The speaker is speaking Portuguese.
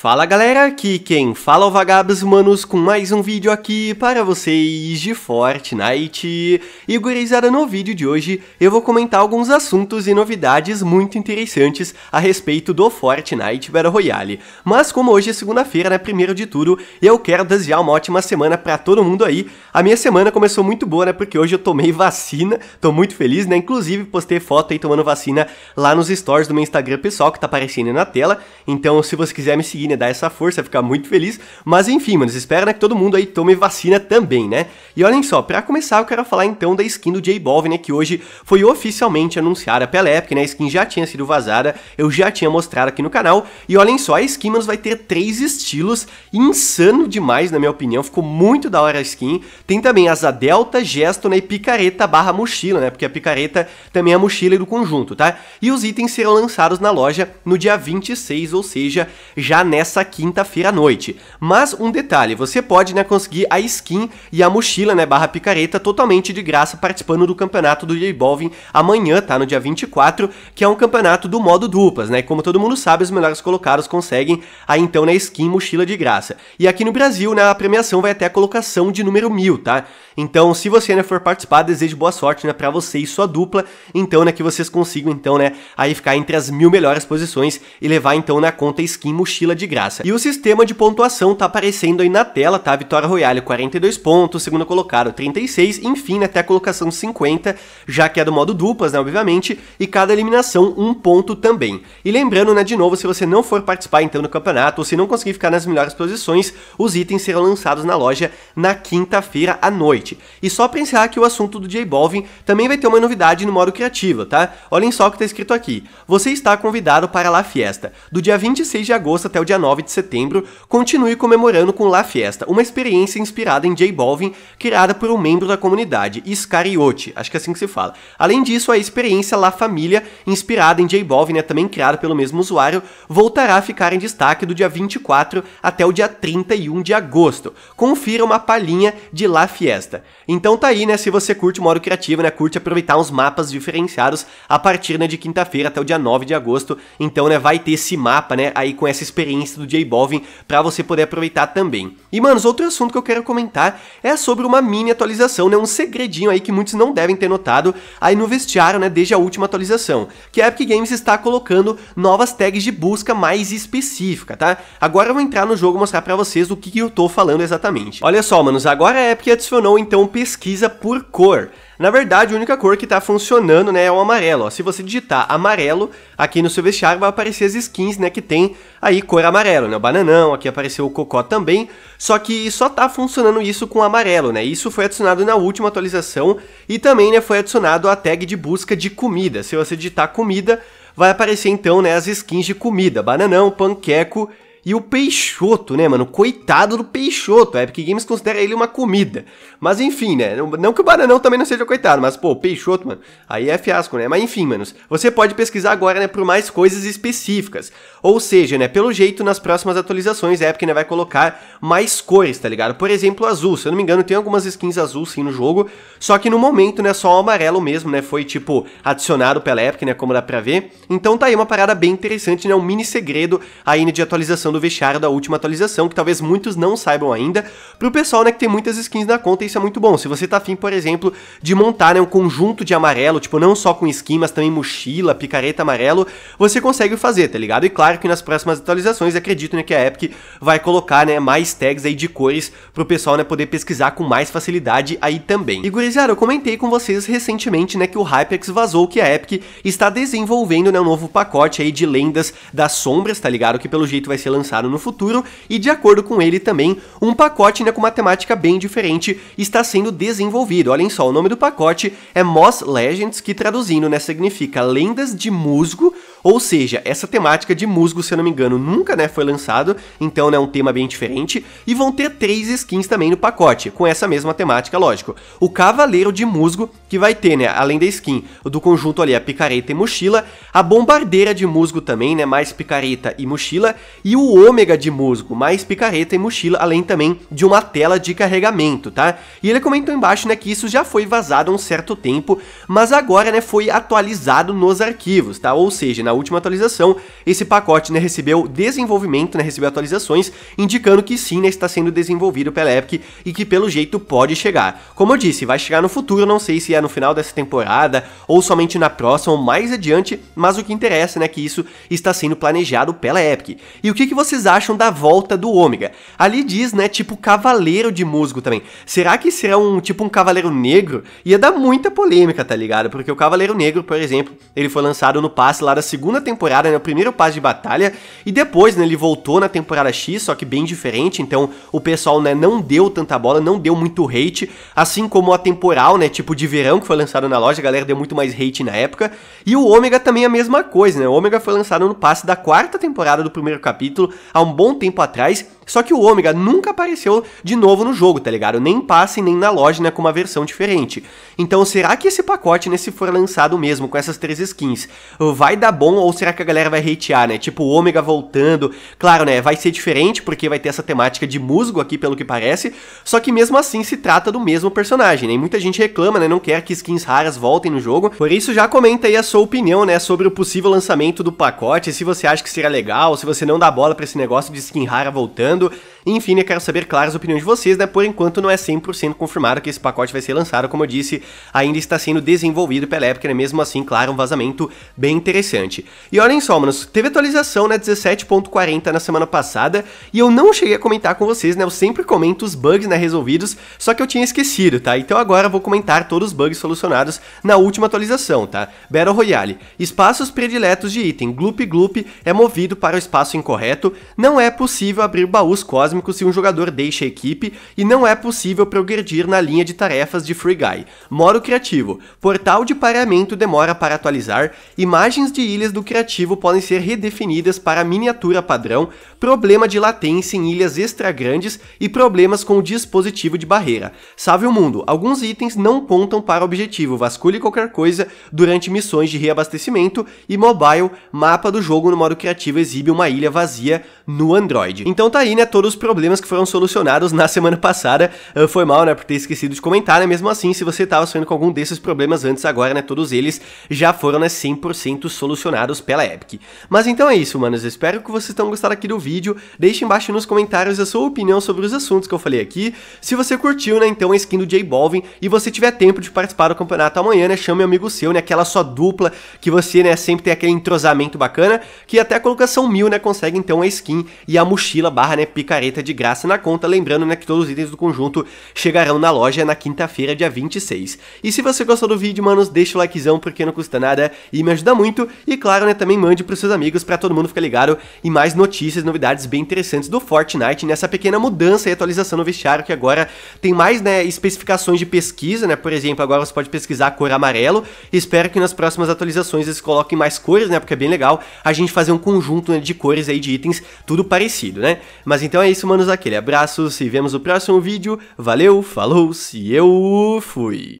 Fala galera, aqui quem fala é o Vagabos Manos com mais um vídeo aqui para vocês de Fortnite. E gurizada, no vídeo de hoje eu vou comentar alguns assuntos e novidades muito interessantes a respeito do Fortnite Battle Royale. Mas como hoje é segunda-feira, né, primeiro de tudo, eu quero desejar uma ótima semana para todo mundo aí. A minha semana começou muito boa, né, porque hoje eu tomei vacina, tô muito feliz, né, inclusive postei foto aí tomando vacina lá nos stories do meu Instagram pessoal que tá aparecendo na tela. Então se você quiser me seguir vacina, dá essa força, ficar muito feliz. Mas enfim, mano, espera né, que todo mundo aí tome vacina também, né? E olhem só, para começar eu quero falar então da skin do J Balvin, né, que hoje foi oficialmente anunciada pela Epic, né? A skin já tinha sido vazada, eu já tinha mostrado aqui no canal. E olhem só, a skin, mano, vai ter três estilos, insano demais, na minha opinião, ficou muito da hora a skin. Tem também asa delta, gesto, né, e picareta barra mochila, né, porque a picareta também é a mochila do conjunto, tá? E os itens serão lançados na loja no dia 26, ou seja, já nessa nessa quinta-feira à noite. Mas um detalhe, você pode né, conseguir a skin e a mochila né, barra picareta totalmente de graça participando do campeonato do J-Balvin amanhã, tá? No dia 24, que é um campeonato do modo duplas, né? Como todo mundo sabe, os melhores colocados conseguem aí então na né, skin mochila de graça. E aqui no Brasil, né, a premiação vai até a colocação de número mil tá? Então, se você né, for participar, desejo boa sorte né, para você e sua dupla, então né, que vocês consigam então, né, aí ficar entre as mil melhores posições e levar então na né, conta skin mochila de graça. E o sistema de pontuação tá aparecendo aí na tela, tá? Vitória Royale 42 pontos, segundo colocado 36, enfim, até né, a colocação 50, já que é do modo duplas, né, obviamente, e cada eliminação um ponto também. E lembrando, né, de novo, se você não for participar então do campeonato, ou se não conseguir ficar nas melhores posições, os itens serão lançados na loja na quinta-feira à noite. E só pra encerrar aqui o assunto do J Balvin, também vai ter uma novidade no modo criativo, tá? Olhem só o que tá escrito aqui. Você está convidado para lá La fiesta, do dia 26 de agosto até o dia 9 de setembro, continue comemorando com La Fiesta, uma experiência inspirada em J Balvin, criada por um membro da comunidade, Iscariote, acho que é assim que se fala. Além disso, a experiência La Família, inspirada em J Balvin, é também criada pelo mesmo usuário, voltará a ficar em destaque do dia 24 até o dia 31 de agosto. Confira uma palhinha de La Fiesta. Então tá aí, né, se você curte o modo criativo, né, curte aproveitar uns mapas diferenciados a partir né, de quinta-feira até o dia 9 de agosto. Então, né, vai ter esse mapa, né, aí com essa experiência do J Balvin para você poder aproveitar também. E, manos, outro assunto que eu quero comentar é sobre uma mini atualização, né? Um segredinho aí que muitos não devem ter notado aí no vestiário, né? Desde a última atualização. Que a Epic Games está colocando novas tags de busca mais específica, tá? Agora eu vou entrar no jogo e mostrar para vocês o que, que eu tô falando exatamente. Olha só, manos, agora a Epic adicionou então pesquisa por cor. Na verdade, a única cor que está funcionando né, é o amarelo. Ó. Se você digitar amarelo aqui no seu vestiário, vai aparecer as skins né, que tem aí cor amarelo. Né? O bananão, aqui apareceu o cocó também. Só que só está funcionando isso com amarelo. Né? Isso foi adicionado na última atualização e também né, foi adicionado a tag de busca de comida. Se você digitar comida, vai aparecer então né, as skins de comida. Bananão, panqueco e o Peixoto, né, mano? Coitado do Peixoto. A Epic Games considera ele uma comida. Mas enfim, né? Não que o Bananão também não seja coitado, mas, pô, o Peixoto, mano, aí é fiasco, né? Mas enfim, manos, você pode pesquisar agora, né, por mais coisas específicas. Ou seja, né, pelo jeito, nas próximas atualizações, a Epic né, vai colocar mais cores, tá ligado? Por exemplo, azul. Se eu não me engano, tem algumas skins azul sim no jogo. Só que no momento, né, só o amarelo mesmo, né? Foi tipo adicionado pela Epic, né? Como dá pra ver. Então tá aí uma parada bem interessante, né? Um mini segredo aí de atualização do do vestiário da última atualização, que talvez muitos não saibam ainda, pro pessoal, né, que tem muitas skins na conta, isso é muito bom. Se você tá afim, por exemplo, de montar, né, um conjunto de amarelo, tipo, não só com skin, mas também mochila, picareta amarelo, você consegue fazer, tá ligado? E claro que nas próximas atualizações, acredito, né, que a Epic vai colocar, né, mais tags aí de cores pro pessoal, né, poder pesquisar com mais facilidade aí também. E gurizada, eu comentei com vocês recentemente, né, que o HyperX vazou que a Epic está desenvolvendo, né, um novo pacote aí de lendas das sombras, tá ligado? Que pelo jeito vai ser lançado lançado no futuro, e de acordo com ele também, um pacote né, com uma temática bem diferente está sendo desenvolvido. Olhem só, o nome do pacote é Moss Legends, que traduzindo né, significa Lendas de Musgo, ou seja, essa temática de musgo, se eu não me engano, nunca né, foi lançado, então é né, um tema bem diferente, e vão ter três skins também no pacote, com essa mesma temática, lógico. O Cavaleiro de Musgo, que vai ter, né, além da skin do conjunto ali, a picareta e mochila, a Bombardeira de Musgo também, né, mais picareta e mochila, e o ômega de musgo, mais picareta e mochila, além também de uma tela de carregamento, tá? E ele comentou embaixo, né, que isso já foi vazado há um certo tempo, mas agora, né, foi atualizado nos arquivos, tá? Ou seja, na última atualização, esse pacote, né, recebeu desenvolvimento, né, recebeu atualizações, indicando que sim, né, está sendo desenvolvido pela Epic e que pelo jeito pode chegar. Como eu disse, vai chegar no futuro, não sei se é no final dessa temporada ou somente na próxima ou mais adiante, mas o que interessa, né, que isso está sendo planejado pela Epic. E o que, que vocês acham da volta do Ômega? Ali diz, né, tipo cavaleiro de musgo também. Será que será um tipo um cavaleiro negro? Ia dar muita polêmica, tá ligado? Porque o Cavaleiro Negro, por exemplo, ele foi lançado no passe lá da segunda temporada, né, o primeiro passe de batalha, e depois, né, ele voltou na temporada X, só que bem diferente, então o pessoal, né, não deu tanta bola, não deu muito hate, assim como a temporal, né, tipo de verão que foi lançado na loja, a galera deu muito mais hate na época, e o Ômega também é a mesma coisa, né, o Ômega foi lançado no passe da quarta temporada do primeiro capítulo, há um bom tempo atrás, só que o Ômega nunca apareceu de novo no jogo, tá ligado? Nem passe nem na loja, né, com uma versão diferente. Então será que esse pacote, né, se for lançado mesmo com essas três skins, vai dar bom ou será que a galera vai hatear, né? Tipo, o Ômega voltando, claro, né, vai ser diferente porque vai ter essa temática de musgo aqui, pelo que parece, só que mesmo assim se trata do mesmo personagem, né? E muita gente reclama, né, não quer que skins raras voltem no jogo, por isso já comenta aí a sua opinião, né, sobre o possível lançamento do pacote, se você acha que será legal, se você não dá bola para esse negócio de Skin rara voltando. Enfim, eu né, quero saber claras as opiniões de vocês, né? Por enquanto não é 100% confirmado que esse pacote vai ser lançado, como eu disse, ainda está sendo desenvolvido pela época né? Mesmo assim, claro, um vazamento bem interessante. E olhem só, manos, teve atualização, né, 17.40 na semana passada, e eu não cheguei a comentar com vocês, né? Eu sempre comento os bugs, né, resolvidos, só que eu tinha esquecido, tá? Então agora eu vou comentar todos os bugs solucionados na última atualização, tá? Battle Royale. Espaços prediletos de item, Gloop Gloop é movido para o espaço incorreto, não é possível abrir baús cósmicos cósmico se um jogador deixa a equipe e não é possível progredir na linha de tarefas de Free Guy. Modo Criativo. Portal de pareamento demora para atualizar, imagens de ilhas do Criativo podem ser redefinidas para miniatura padrão, problema de latência em ilhas extra-grandes e problemas com o dispositivo de barreira. Salve o mundo, alguns itens não contam para objetivo, vasculhe qualquer coisa durante missões de reabastecimento e mobile, mapa do jogo no modo criativo exibe uma ilha vazia no Android. Então tá aí, né, todos os problemas que foram solucionados na semana passada, ah, foi mal, né, por ter esquecido de comentar, né, mesmo assim, se você tava sofrendo com algum desses problemas antes agora, né, todos eles já foram, né, 100% solucionados pela Epic. Mas então é isso, manos, espero que vocês tenham gostado aqui do vídeo, vídeo, deixe embaixo nos comentários a sua opinião sobre os assuntos que eu falei aqui. Se você curtiu, né, então a skin do J Balvin e você tiver tempo de participar do campeonato amanhã, né, chame um amigo seu, né, aquela sua dupla que você, né, sempre tem aquele entrosamento bacana, que até a colocação mil, né, consegue então a skin e a mochila barra, né, picareta de graça na conta, lembrando, né, que todos os itens do conjunto chegarão na loja na quinta-feira, dia 26. E se você gostou do vídeo, manos, deixa o likezão porque não custa nada e me ajuda muito. E claro, né, também mande pros seus amigos para todo mundo ficar ligado e mais notícias, novidades novidades bem interessantes do Fortnite nessa pequena mudança e atualização no vestiário que agora tem mais né, especificações de pesquisa, né? Por exemplo, agora você pode pesquisar a cor amarelo. Espero que nas próximas atualizações eles coloquem mais cores, né? Porque é bem legal a gente fazer um conjunto né, de cores aí de itens, tudo parecido, né? Mas então é isso, manos. Aquele abraço, se vemos no próximo vídeo. Valeu, falou, se eu fui!